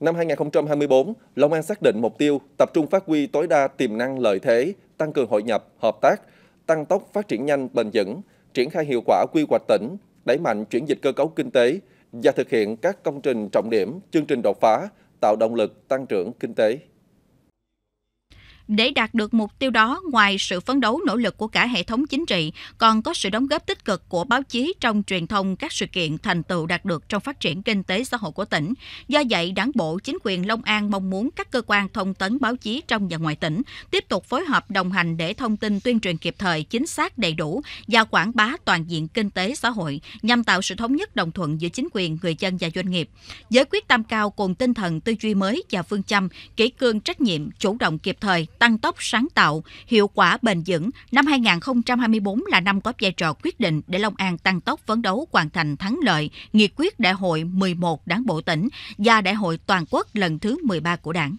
Năm 2024, Long An xác định mục tiêu tập trung phát huy tối đa tiềm năng lợi thế, tăng cường hội nhập, hợp tác, tăng tốc phát triển nhanh bền vững, triển khai hiệu quả quy hoạch tỉnh, đẩy mạnh chuyển dịch cơ cấu kinh tế và thực hiện các công trình trọng điểm, chương trình đột phá, tạo động lực tăng trưởng kinh tế. Để đạt được mục tiêu đó, ngoài sự phấn đấu nỗ lực của cả hệ thống chính trị, còn có sự đóng góp tích cực của báo chí trong truyền thông các sự kiện thành tựu đạt được trong phát triển kinh tế xã hội của tỉnh. Do vậy, Đảng bộ, chính quyền Long An mong muốn các cơ quan thông tấn báo chí trong và ngoài tỉnh tiếp tục phối hợp đồng hành để thông tin tuyên truyền kịp thời, chính xác, đầy đủ và quảng bá toàn diện kinh tế xã hội nhằm tạo sự thống nhất đồng thuận giữa chính quyền, người dân và doanh nghiệp. Với quyết tâm cao cùng tinh thần tư duy mới và phương châm kỹ cương trách nhiệm, chủ động kịp thời, tăng tốc sáng tạo, hiệu quả bền vững, năm 2024 là năm có vai trò quyết định để Long An tăng tốc phấn đấu hoàn thành thắng lợi nghị quyết đại hội 11 Đảng bộ tỉnh và đại hội toàn quốc lần thứ 13 của Đảng.